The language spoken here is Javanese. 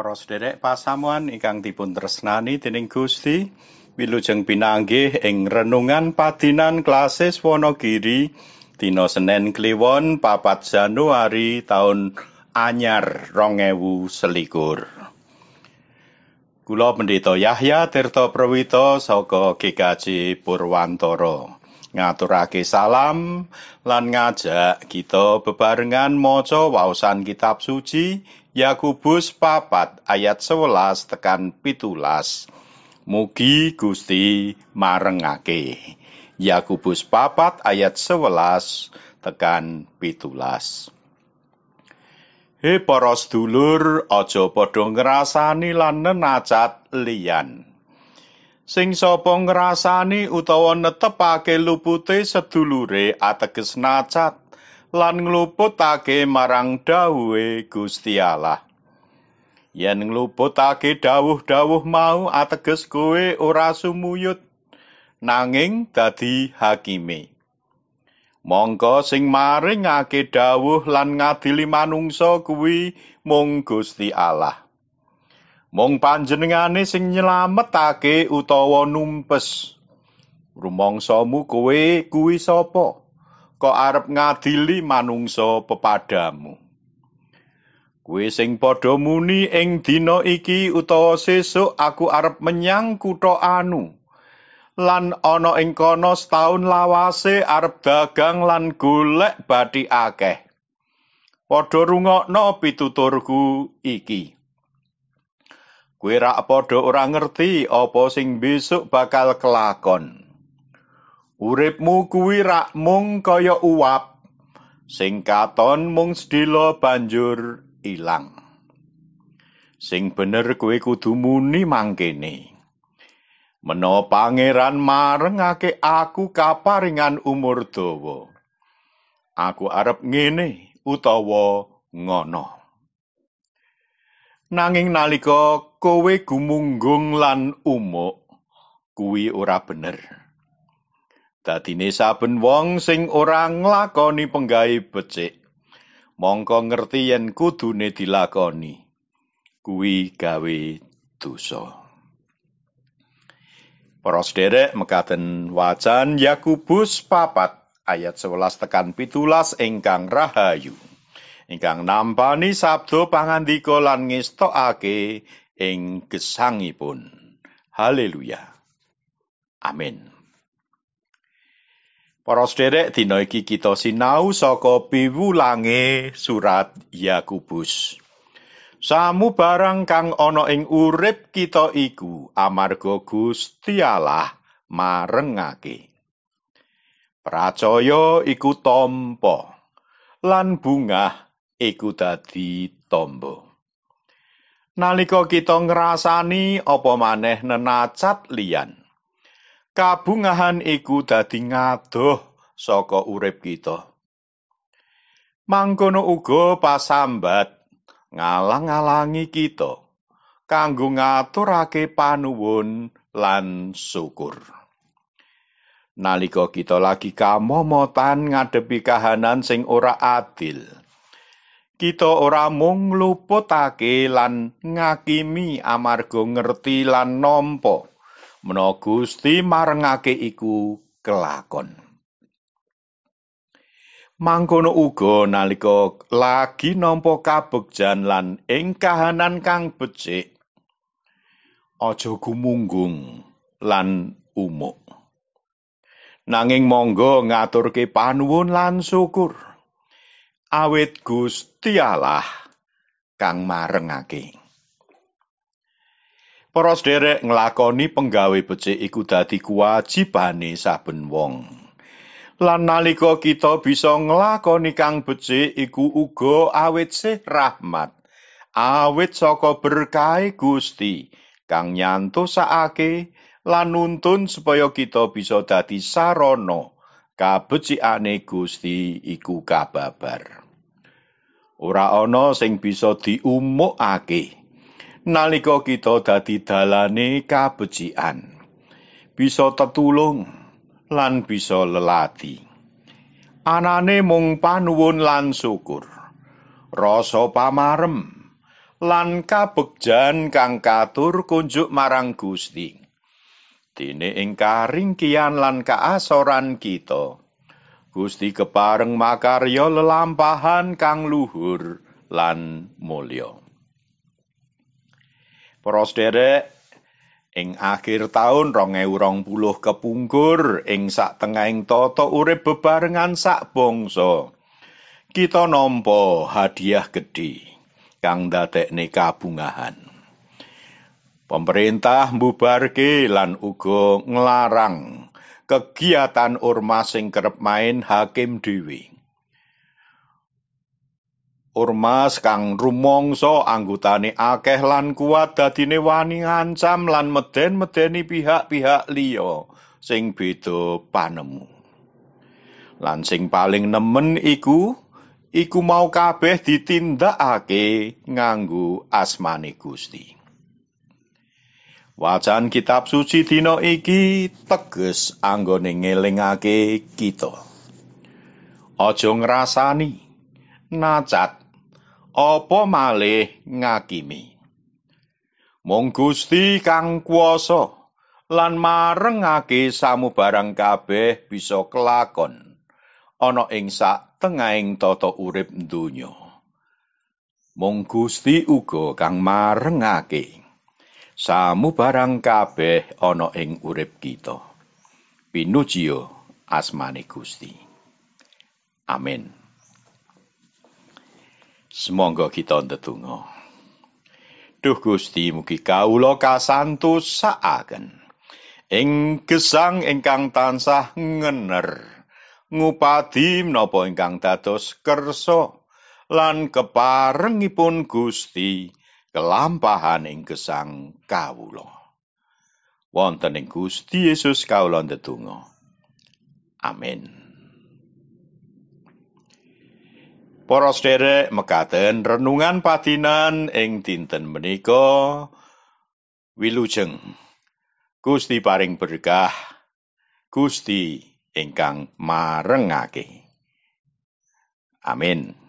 Para sederek pasamuan ingkang dipun tresnani dening Gusti, wilujeng pinanggih ing renungan padinan klasis Wonogiri dina Senin Kliwon papat Januari tahun anyar 2021. Kula Pendeta Yahya Tirta Prawito saka GKJ Purwantoro ngaturake salam lan ngajak kita bebarengan maca waosan kitab suci Yakubus papat ayat 11 tekan pitulas Mugi Gusti marengake Yakubus papat ayat 11 tekan pitulas He para sedulur aja padha ngrasani lan nenacat liyan Sing sapa ngrasani utawa netepake lupute sedulure ateges nacat lan ngluputake marang dawuhe Gusti Allah. Yen ngluputake dawuh-dawuh mau ateges kowe ora sumuyut nanging dadi hakime. Mongko sing maringake dawuh lan ngadili manungsa kuwi mung Gusti Allah. Mong panjenengane sing nyelametake utawa numpes. Rumangsamu kowe kuwi sapa? kok arep ngadili manungsa pepadamu. Kuwi sing padha muni ing dina iki utawa sesuk aku arep menyang kutha anu. Lan ana ing kono setahun lawase arep dagang lan golek bathi akeh. Padha rungokno pituturku iki. Kuwi ra padha ora ngerti apa sing besuk bakal kelakon. Uripmu kuwi ra mung kaya uap sing katon mung sedila banjur ilang. Sing bener kuwi kudu muni mangkene. Meno pangeran marengake aku kaparingan umur dawa. Aku arep ngene utawa ngono. Nanging nalika kowe gumunggung lan umuk kuwi ora bener. dadine saben wong sing ora nglakoni penggawe becik mongko ngerti yen kudune dilakoni kuwi gawe dosa para sederek mekaten wacan Yakubus papat ayat 11 tekan pitulas ingkang rahayu ingkang nampani sabdo pangandika lan ngestokake ing gesangipun haleluya Amin. Para sederek dina iki kita sinau saka piwulange surat Yakubus. Samu barang kang ana ing urip kita iku amarga Gusti Allah marengake. Pracaya iku tompo, lan bungah iku dadi tamba. Nalika kita ngrasani apa maneh nenacat liyan kabungahan iku dadi ngadoh saka urip kita. Mangkono uga pasambat ngalang-alangi kita kanggo ngaturake panuwun lan syukur. Nalika kita lagi kamomotan ngadepi kahanan sing ora adil, kita ora mung luputake lan ngakimi amarga ngerti lan nampa. mena Gusti marengake iku kelakon. Mangkono uga nalika lagi nampa kabegjan lan ing kahanan kang becik. Aja gumunggung lan umuk. Nanging monggo ngaturke panuwun lan syukur. Awit Gusti Allah kang marengake. para sederek nglakoni penggawe becik iku dadi kewajibane saben wong. Lan nalika kita bisa nglakoni kang becik iku uga awit sih rahmat. Awit saka berkahe Gusti kang nyantosake lan nuntun supaya kita bisa dadi sarana kabecikane Gusti iku kababar. Ora ana sing bisa diumukake. ake. nalika kita dadi dalane kabecikan bisa tetulung lan bisa lelati anane mung panuwun lan syukur rasa pamarem lan kabegjan kang katur kunjuk marang Gusti dene ing karingkian lan kaasoran kita Gusti kepareng makarya lelampahan kang luhur lan mulya Para sederek, ing akhir taun 2020 kepungkur ing satengahing tata urip bebarengan sak bangsa. Kita nampa hadiah gedhe kang dadekne kabungahan. Pemerintah mbubarke lan uga nglarang kegiatan ormas sing kerep main hakim dhewe. Ormas kang rumangsa so anggotane akeh lan kuat dadine wani ngancam lan meden-medeni pihak-pihak liya sing beda panemu. Lan sing paling nemen iku iku mau kabeh ditindakake nganggo asmane Gusti. Wacan kitab suci dina iki teges anggone ngelingake kita. Aja ngrasani nacat apa malih ngakimi mung Gusti kang kuasa lan marengake samubarang kabeh bisa kelakon ana ing sak tengahing tata urip donya mung Gusti uga kang marengake samubarang kabeh ana ing urip kita pinujiyo asmane Gusti Amin. Semoga kita ndedonga. Duh Gusti mugi kawula kasantosaken. Ing gesang ingkang tansah ngener. Ngupadi menapa ingkang dados kersa lan keparengipun Gusti kelampahan ing gesang kawula. Wonten ing Gusti Yesus kawula ndedonga. Amin. Para sederek mekaten renungan patinan ing dinten menika wilujeng Gusti paring berkah Gusti ingkang marengake Amin